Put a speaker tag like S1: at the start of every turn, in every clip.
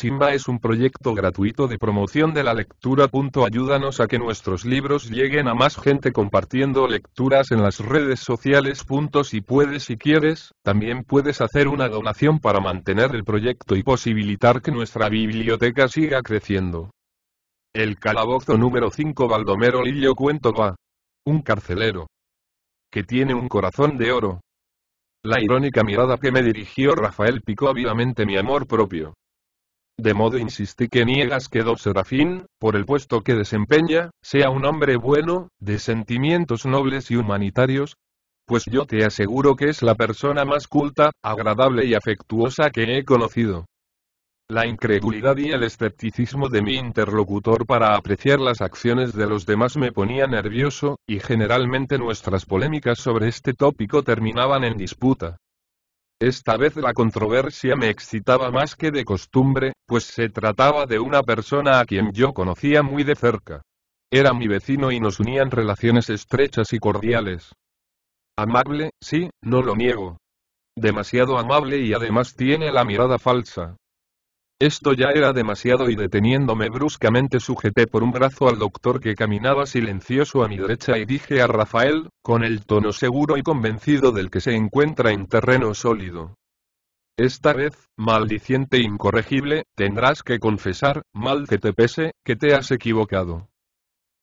S1: Simba es un proyecto gratuito de promoción de la lectura. Ayúdanos a que nuestros libros lleguen a más gente compartiendo lecturas en las redes sociales. Si puedes y quieres, también puedes hacer una donación para mantener el proyecto y posibilitar que nuestra biblioteca siga creciendo. El calabozo número 5 Baldomero Lillo Cuento va. Un carcelero. Que tiene un corazón de oro. La irónica mirada que me dirigió Rafael picó vivamente mi amor propio. De modo insistí que niegas que Don Serafín, por el puesto que desempeña, sea un hombre bueno, de sentimientos nobles y humanitarios, pues yo te aseguro que es la persona más culta, agradable y afectuosa que he conocido. La incredulidad y el escepticismo de mi interlocutor para apreciar las acciones de los demás me ponía nervioso, y generalmente nuestras polémicas sobre este tópico terminaban en disputa. Esta vez la controversia me excitaba más que de costumbre, pues se trataba de una persona a quien yo conocía muy de cerca. Era mi vecino y nos unían relaciones estrechas y cordiales. Amable, sí, no lo niego. Demasiado amable y además tiene la mirada falsa, esto ya era demasiado y deteniéndome bruscamente sujeté por un brazo al doctor que caminaba silencioso a mi derecha y dije a Rafael, con el tono seguro y convencido del que se encuentra en terreno sólido. Esta vez, maldiciente e incorregible, tendrás que confesar, mal que te pese, que te has equivocado.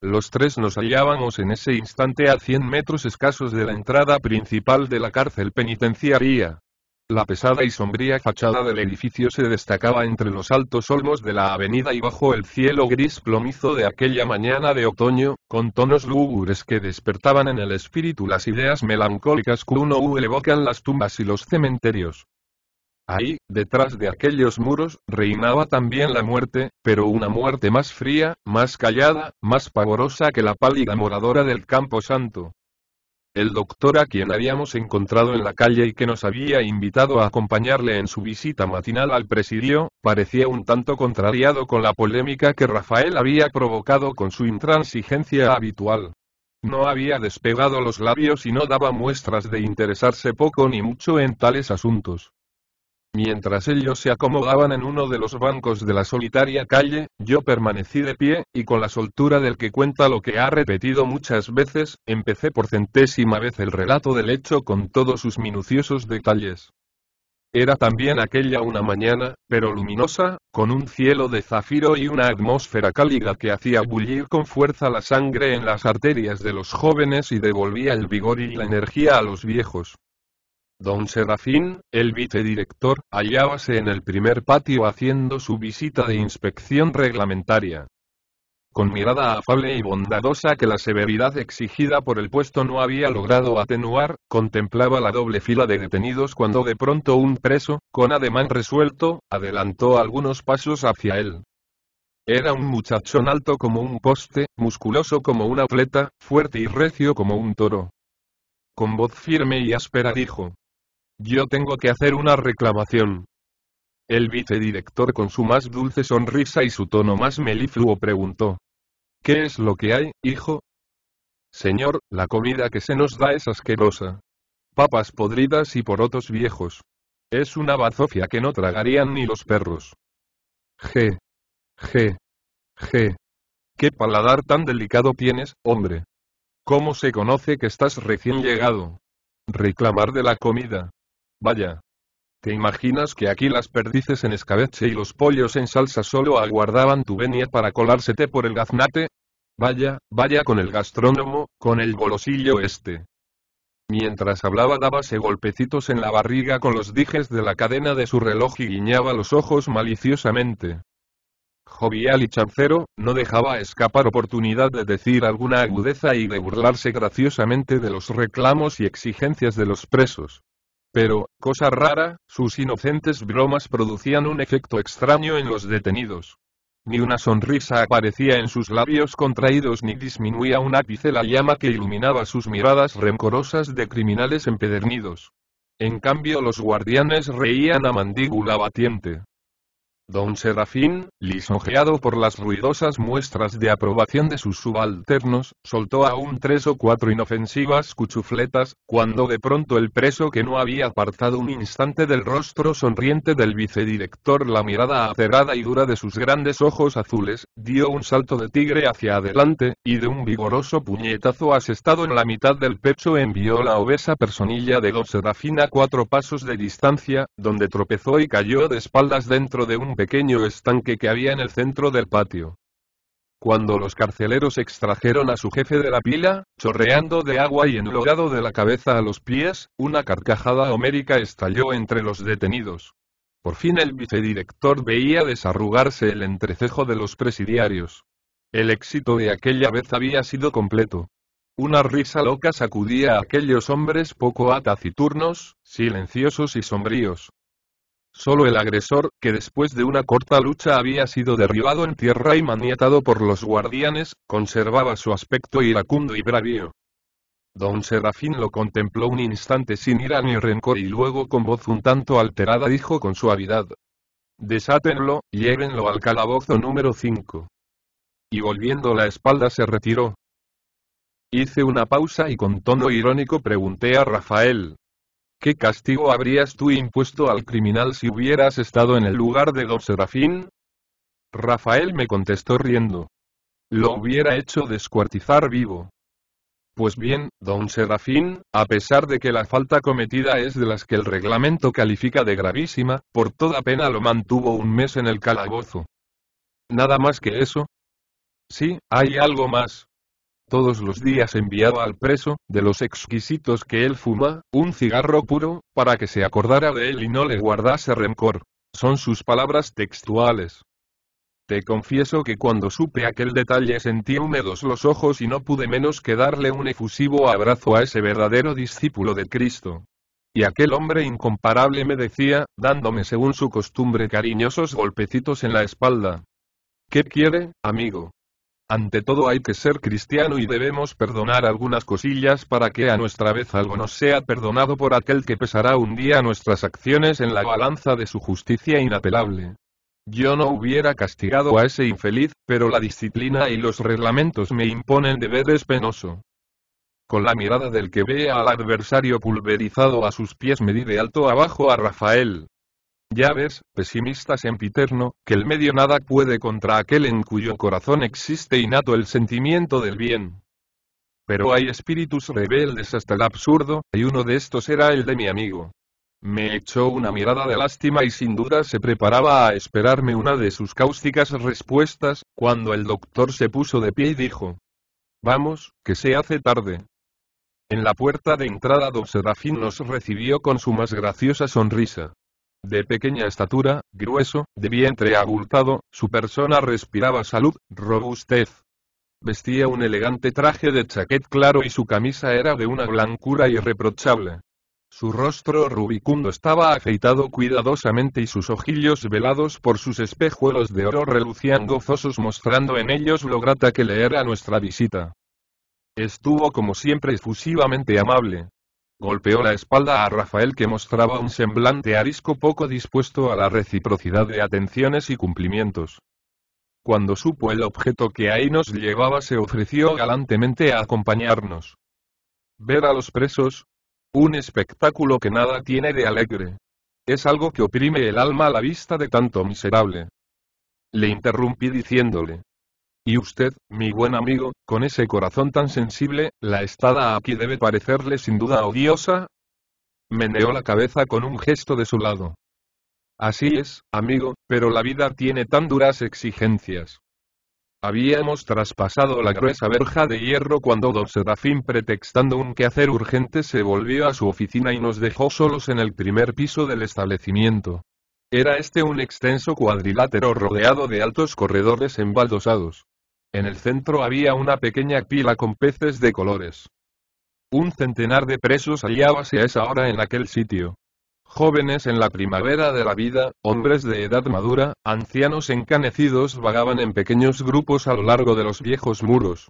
S1: Los tres nos hallábamos en ese instante a 100 metros escasos de la entrada principal de la cárcel penitenciaria, la pesada y sombría fachada del edificio se destacaba entre los altos olmos de la avenida y bajo el cielo gris plomizo de aquella mañana de otoño, con tonos lúgubres que despertaban en el espíritu las ideas melancólicas que uno evocan las tumbas y los cementerios. Ahí, detrás de aquellos muros, reinaba también la muerte, pero una muerte más fría, más callada, más pavorosa que la pálida moradora del Campo Santo el doctor a quien habíamos encontrado en la calle y que nos había invitado a acompañarle en su visita matinal al presidio, parecía un tanto contrariado con la polémica que Rafael había provocado con su intransigencia habitual. No había despegado los labios y no daba muestras de interesarse poco ni mucho en tales asuntos. Mientras ellos se acomodaban en uno de los bancos de la solitaria calle, yo permanecí de pie, y con la soltura del que cuenta lo que ha repetido muchas veces, empecé por centésima vez el relato del hecho con todos sus minuciosos detalles. Era también aquella una mañana, pero luminosa, con un cielo de zafiro y una atmósfera cálida que hacía bullir con fuerza la sangre en las arterias de los jóvenes y devolvía el vigor y la energía a los viejos. Don Serafín, el vicedirector, hallábase en el primer patio haciendo su visita de inspección reglamentaria. Con mirada afable y bondadosa que la severidad exigida por el puesto no había logrado atenuar, contemplaba la doble fila de detenidos cuando de pronto un preso, con ademán resuelto, adelantó algunos pasos hacia él. Era un muchachón alto como un poste, musculoso como una atleta, fuerte y recio como un toro. Con voz firme y áspera dijo, yo tengo que hacer una reclamación. El vicedirector con su más dulce sonrisa y su tono más melifluo preguntó. ¿Qué es lo que hay, hijo? Señor, la comida que se nos da es asquerosa. Papas podridas y porotos viejos. Es una bazofia que no tragarían ni los perros. G. G. G. ¿Qué paladar tan delicado tienes, hombre? ¿Cómo se conoce que estás recién llegado? Reclamar de la comida. Vaya. ¿Te imaginas que aquí las perdices en escabeche y los pollos en salsa solo aguardaban tu venia para colársete por el gaznate? Vaya, vaya con el gastrónomo, con el bolosillo este. Mientras hablaba dábase golpecitos en la barriga con los dijes de la cadena de su reloj y guiñaba los ojos maliciosamente. Jovial y chancero, no dejaba escapar oportunidad de decir alguna agudeza y de burlarse graciosamente de los reclamos y exigencias de los presos. Pero, cosa rara, sus inocentes bromas producían un efecto extraño en los detenidos. Ni una sonrisa aparecía en sus labios contraídos ni disminuía un ápice la llama que iluminaba sus miradas rencorosas de criminales empedernidos. En cambio los guardianes reían a mandíbula batiente. Don Serafín, lisonjeado por las ruidosas muestras de aprobación de sus subalternos, soltó aún tres o cuatro inofensivas cuchufletas, cuando de pronto el preso que no había apartado un instante del rostro sonriente del vicedirector la mirada acerrada y dura de sus grandes ojos azules, dio un salto de tigre hacia adelante, y de un vigoroso puñetazo asestado en la mitad del pecho envió la obesa personilla de don Serafín a cuatro pasos de distancia, donde tropezó y cayó de espaldas dentro de un pequeño estanque que había en el centro del patio. Cuando los carceleros extrajeron a su jefe de la pila, chorreando de agua y enlodado de la cabeza a los pies, una carcajada homérica estalló entre los detenidos. Por fin el vicedirector veía desarrugarse el entrecejo de los presidiarios. El éxito de aquella vez había sido completo. Una risa loca sacudía a aquellos hombres poco ataciturnos, silenciosos y sombríos. Solo el agresor, que después de una corta lucha había sido derribado en tierra y maniatado por los guardianes, conservaba su aspecto iracundo y bravío. Don Serafín lo contempló un instante sin ira ni rencor y luego con voz un tanto alterada dijo con suavidad. Desátenlo, llévenlo al calabozo número 5. Y volviendo la espalda se retiró. Hice una pausa y con tono irónico pregunté a Rafael, ¿Qué castigo habrías tú impuesto al criminal si hubieras estado en el lugar de don Serafín? Rafael me contestó riendo. Lo hubiera hecho descuartizar vivo. Pues bien, don Serafín, a pesar de que la falta cometida es de las que el reglamento califica de gravísima, por toda pena lo mantuvo un mes en el calabozo. ¿Nada más que eso? Sí, hay algo más, todos los días enviaba al preso, de los exquisitos que él fuma, un cigarro puro, para que se acordara de él y no le guardase rencor. Son sus palabras textuales. Te confieso que cuando supe aquel detalle sentí húmedos los ojos y no pude menos que darle un efusivo abrazo a ese verdadero discípulo de Cristo. Y aquel hombre incomparable me decía, dándome según su costumbre cariñosos golpecitos en la espalda. ¿Qué quiere, amigo? Ante todo hay que ser cristiano y debemos perdonar algunas cosillas para que a nuestra vez algo nos sea perdonado por aquel que pesará un día nuestras acciones en la balanza de su justicia inapelable. Yo no hubiera castigado a ese infeliz, pero la disciplina y los reglamentos me imponen deberes penoso. Con la mirada del que vea al adversario pulverizado a sus pies me di de alto abajo a Rafael, ya ves, pesimista sempiterno, que el medio nada puede contra aquel en cuyo corazón existe innato el sentimiento del bien. Pero hay espíritus rebeldes hasta el absurdo, y uno de estos era el de mi amigo. Me echó una mirada de lástima y sin duda se preparaba a esperarme una de sus cáusticas respuestas, cuando el doctor se puso de pie y dijo, Vamos, que se hace tarde. En la puerta de entrada don Serafín nos recibió con su más graciosa sonrisa. De pequeña estatura, grueso, de vientre abultado, su persona respiraba salud, robustez. Vestía un elegante traje de chaquet claro y su camisa era de una blancura irreprochable. Su rostro rubicundo estaba afeitado cuidadosamente y sus ojillos velados por sus espejuelos de oro relucían gozosos mostrando en ellos lo grata que le era nuestra visita. Estuvo como siempre efusivamente amable, golpeó la espalda a Rafael que mostraba un semblante arisco poco dispuesto a la reciprocidad de atenciones y cumplimientos. Cuando supo el objeto que ahí nos llevaba se ofreció galantemente a acompañarnos. Ver a los presos, un espectáculo que nada tiene de alegre. Es algo que oprime el alma a la vista de tanto miserable. Le interrumpí diciéndole, y usted, mi buen amigo, con ese corazón tan sensible, la estada aquí debe parecerle sin duda odiosa. Meneó la cabeza con un gesto de su lado. Así es, amigo, pero la vida tiene tan duras exigencias. Habíamos traspasado la gruesa verja de hierro cuando don Serafín, pretextando un quehacer urgente, se volvió a su oficina y nos dejó solos en el primer piso del establecimiento. Era este un extenso cuadrilátero rodeado de altos corredores embaldosados. En el centro había una pequeña pila con peces de colores. Un centenar de presos hallábase a esa hora en aquel sitio. Jóvenes en la primavera de la vida, hombres de edad madura, ancianos encanecidos vagaban en pequeños grupos a lo largo de los viejos muros.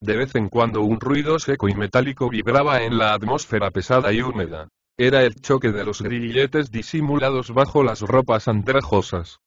S1: De vez en cuando un ruido seco y metálico vibraba en la atmósfera pesada y húmeda. Era el choque de los grilletes disimulados bajo las ropas andrajosas.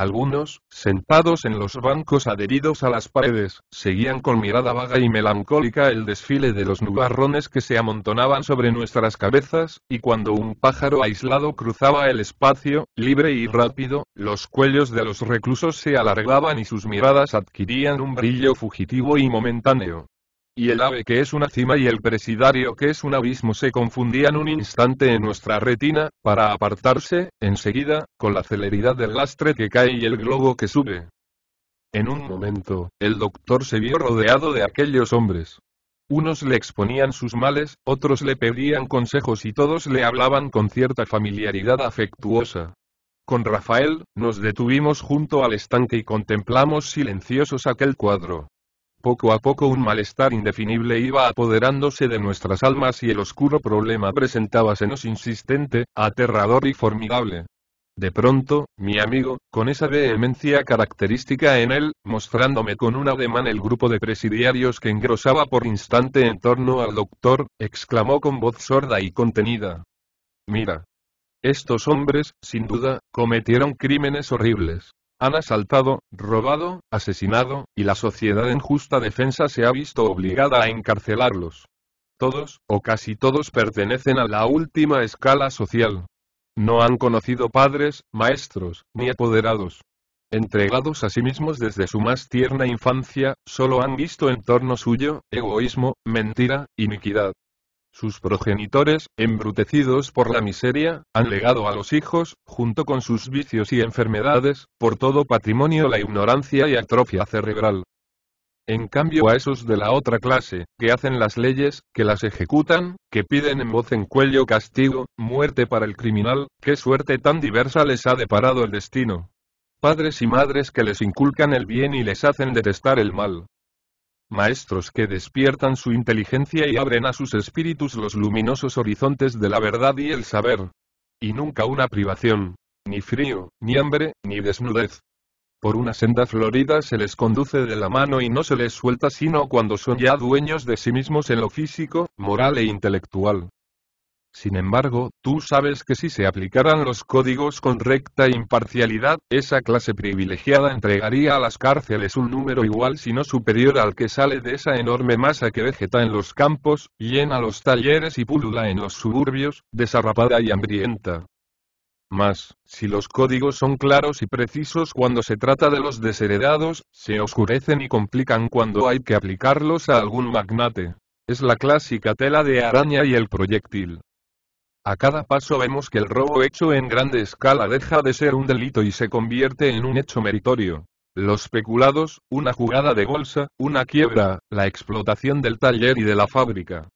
S1: Algunos, sentados en los bancos adheridos a las paredes, seguían con mirada vaga y melancólica el desfile de los nubarrones que se amontonaban sobre nuestras cabezas, y cuando un pájaro aislado cruzaba el espacio, libre y rápido, los cuellos de los reclusos se alargaban y sus miradas adquirían un brillo fugitivo y momentáneo, y el ave que es una cima y el presidario que es un abismo se confundían un instante en nuestra retina, para apartarse, enseguida, con la celeridad del lastre que cae y el globo que sube. En un momento, el doctor se vio rodeado de aquellos hombres. Unos le exponían sus males, otros le pedían consejos y todos le hablaban con cierta familiaridad afectuosa. Con Rafael, nos detuvimos junto al estanque y contemplamos silenciosos aquel cuadro. Poco a poco un malestar indefinible iba apoderándose de nuestras almas y el oscuro problema presentábasenos insistente, aterrador y formidable. De pronto, mi amigo, con esa vehemencia característica en él, mostrándome con un ademán el grupo de presidiarios que engrosaba por instante en torno al doctor, exclamó con voz sorda y contenida. Mira. Estos hombres, sin duda, cometieron crímenes horribles. Han asaltado, robado, asesinado, y la sociedad en justa defensa se ha visto obligada a encarcelarlos. Todos, o casi todos, pertenecen a la última escala social. No han conocido padres, maestros, ni apoderados. Entregados a sí mismos desde su más tierna infancia, solo han visto en torno suyo, egoísmo, mentira, iniquidad, sus progenitores, embrutecidos por la miseria, han legado a los hijos, junto con sus vicios y enfermedades, por todo patrimonio la ignorancia y atrofia cerebral. En cambio a esos de la otra clase, que hacen las leyes, que las ejecutan, que piden en voz en cuello castigo, muerte para el criminal, qué suerte tan diversa les ha deparado el destino. Padres y madres que les inculcan el bien y les hacen detestar el mal, maestros que despiertan su inteligencia y abren a sus espíritus los luminosos horizontes de la verdad y el saber. Y nunca una privación, ni frío, ni hambre, ni desnudez. Por una senda florida se les conduce de la mano y no se les suelta sino cuando son ya dueños de sí mismos en lo físico, moral e intelectual. Sin embargo, tú sabes que si se aplicaran los códigos con recta imparcialidad, esa clase privilegiada entregaría a las cárceles un número igual si no superior al que sale de esa enorme masa que vegeta en los campos, llena los talleres y pulula en los suburbios, desarrapada y hambrienta. Más, si los códigos son claros y precisos cuando se trata de los desheredados, se oscurecen y complican cuando hay que aplicarlos a algún magnate. Es la clásica tela de araña y el proyectil. A cada paso vemos que el robo hecho en grande escala deja de ser un delito y se convierte en un hecho meritorio. Los peculados, una jugada de bolsa, una quiebra, la explotación del taller y de la fábrica.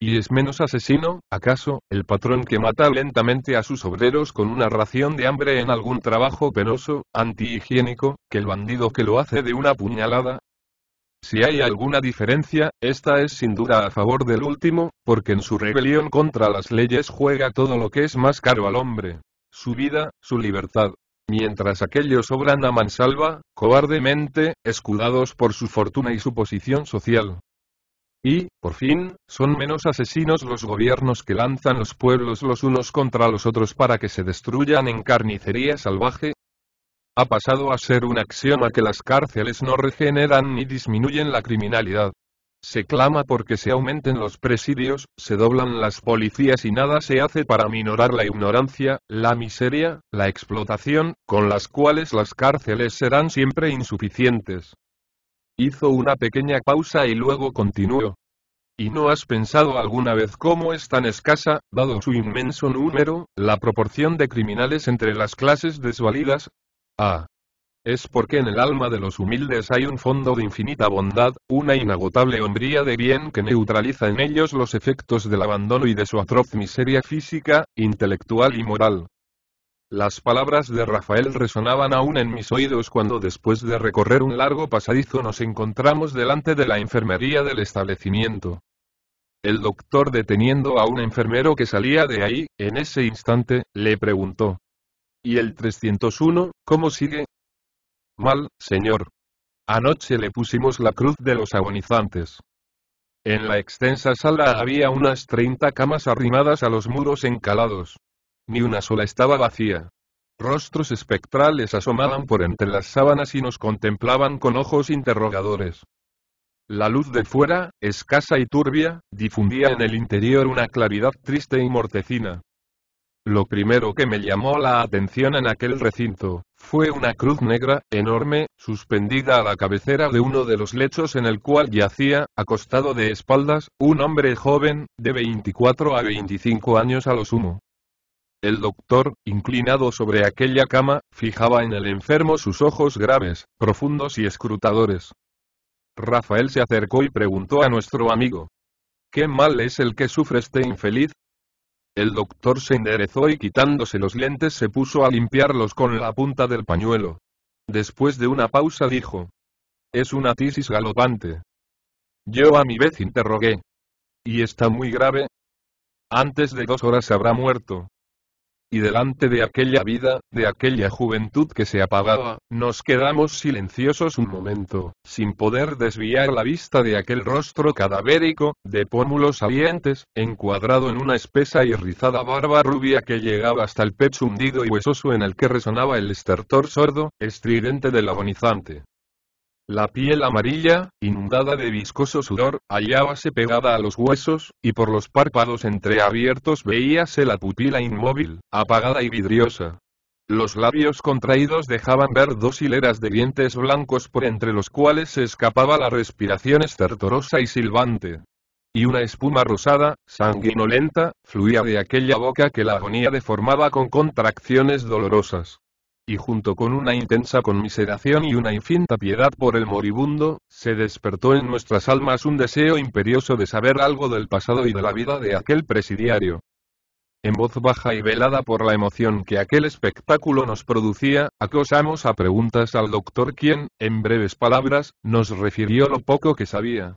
S1: ¿Y es menos asesino, acaso, el patrón que mata lentamente a sus obreros con una ración de hambre en algún trabajo penoso, antihigiénico, que el bandido que lo hace de una puñalada? Si hay alguna diferencia, esta es sin duda a favor del último, porque en su rebelión contra las leyes juega todo lo que es más caro al hombre. Su vida, su libertad. Mientras aquellos obran a mansalva, cobardemente, escudados por su fortuna y su posición social. Y, por fin, son menos asesinos los gobiernos que lanzan los pueblos los unos contra los otros para que se destruyan en carnicería salvaje, ha pasado a ser un axioma que las cárceles no regeneran ni disminuyen la criminalidad. Se clama porque se aumenten los presidios, se doblan las policías y nada se hace para minorar la ignorancia, la miseria, la explotación, con las cuales las cárceles serán siempre insuficientes. Hizo una pequeña pausa y luego continuó. ¿Y no has pensado alguna vez cómo es tan escasa, dado su inmenso número, la proporción de criminales entre las clases desvalidas, Ah. Es porque en el alma de los humildes hay un fondo de infinita bondad, una inagotable hombría de bien que neutraliza en ellos los efectos del abandono y de su atroz miseria física, intelectual y moral. Las palabras de Rafael resonaban aún en mis oídos cuando después de recorrer un largo pasadizo nos encontramos delante de la enfermería del establecimiento. El doctor deteniendo a un enfermero que salía de ahí, en ese instante, le preguntó, ¿Y el 301, cómo sigue? Mal, señor. Anoche le pusimos la cruz de los agonizantes. En la extensa sala había unas 30 camas arrimadas a los muros encalados. Ni una sola estaba vacía. Rostros espectrales asomaban por entre las sábanas y nos contemplaban con ojos interrogadores. La luz de fuera, escasa y turbia, difundía en el interior una claridad triste y mortecina. Lo primero que me llamó la atención en aquel recinto, fue una cruz negra, enorme, suspendida a la cabecera de uno de los lechos en el cual yacía, acostado de espaldas, un hombre joven, de 24 a 25 años a lo sumo. El doctor, inclinado sobre aquella cama, fijaba en el enfermo sus ojos graves, profundos y escrutadores. Rafael se acercó y preguntó a nuestro amigo. ¿Qué mal es el que sufre este infeliz? El doctor se enderezó y quitándose los lentes se puso a limpiarlos con la punta del pañuelo. Después de una pausa dijo. Es una tisis galopante. Yo a mi vez interrogué. ¿Y está muy grave? Antes de dos horas habrá muerto y delante de aquella vida, de aquella juventud que se apagaba, nos quedamos silenciosos un momento, sin poder desviar la vista de aquel rostro cadavérico, de pómulos salientes, encuadrado en una espesa y rizada barba rubia que llegaba hasta el pecho hundido y huesoso en el que resonaba el estertor sordo, estridente del agonizante. La piel amarilla, inundada de viscoso sudor, hallábase pegada a los huesos, y por los párpados entreabiertos veíase la pupila inmóvil, apagada y vidriosa. Los labios contraídos dejaban ver dos hileras de dientes blancos por entre los cuales se escapaba la respiración estertorosa y silbante. Y una espuma rosada, sanguinolenta, fluía de aquella boca que la agonía deformaba con contracciones dolorosas y junto con una intensa conmiseración y una infinta piedad por el moribundo, se despertó en nuestras almas un deseo imperioso de saber algo del pasado y de la vida de aquel presidiario. En voz baja y velada por la emoción que aquel espectáculo nos producía, acosamos a preguntas al doctor quien, en breves palabras, nos refirió lo poco que sabía.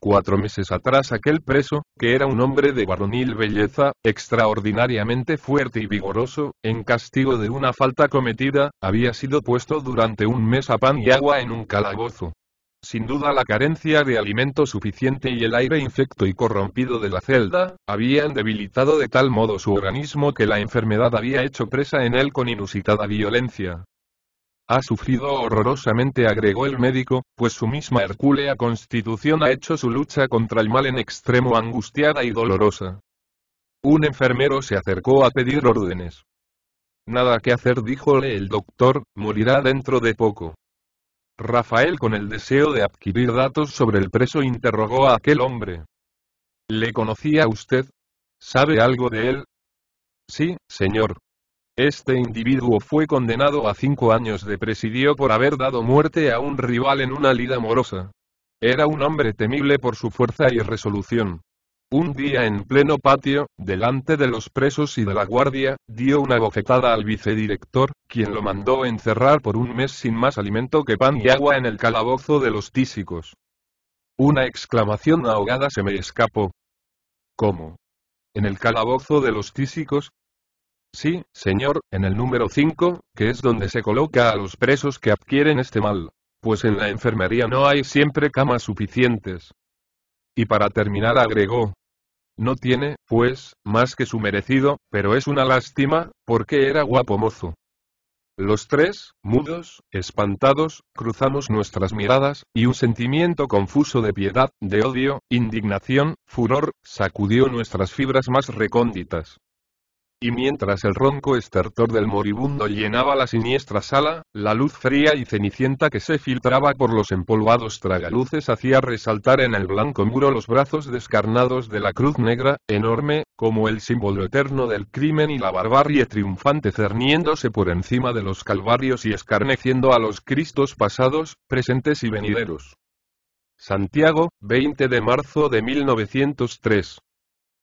S1: Cuatro meses atrás aquel preso, que era un hombre de varonil belleza, extraordinariamente fuerte y vigoroso, en castigo de una falta cometida, había sido puesto durante un mes a pan y agua en un calabozo. Sin duda la carencia de alimento suficiente y el aire infecto y corrompido de la celda, habían debilitado de tal modo su organismo que la enfermedad había hecho presa en él con inusitada violencia. Ha sufrido horrorosamente, agregó el médico, pues su misma hercúlea constitución ha hecho su lucha contra el mal en extremo angustiada y dolorosa. Un enfermero se acercó a pedir órdenes. Nada que hacer, díjole el doctor, morirá dentro de poco. Rafael, con el deseo de adquirir datos sobre el preso, interrogó a aquel hombre. ¿Le conocía usted? ¿Sabe algo de él? Sí, señor, este individuo fue condenado a cinco años de presidio por haber dado muerte a un rival en una lida amorosa. Era un hombre temible por su fuerza y resolución. Un día en pleno patio, delante de los presos y de la guardia, dio una bofetada al vicedirector, quien lo mandó encerrar por un mes sin más alimento que pan y agua en el calabozo de los tísicos. Una exclamación ahogada se me escapó. ¿Cómo? ¿En el calabozo de los tísicos? Sí, señor, en el número 5, que es donde se coloca a los presos que adquieren este mal. Pues en la enfermería no hay siempre camas suficientes. Y para terminar agregó. No tiene, pues, más que su merecido, pero es una lástima, porque era guapo mozo. Los tres, mudos, espantados, cruzamos nuestras miradas, y un sentimiento confuso de piedad, de odio, indignación, furor, sacudió nuestras fibras más recónditas. Y mientras el ronco estertor del moribundo llenaba la siniestra sala, la luz fría y cenicienta que se filtraba por los empolvados tragaluces hacía resaltar en el blanco muro los brazos descarnados de la cruz negra, enorme, como el símbolo eterno del crimen y la barbarie triunfante cerniéndose por encima de los calvarios y escarneciendo a los cristos pasados, presentes y venideros. Santiago, 20 de marzo de 1903.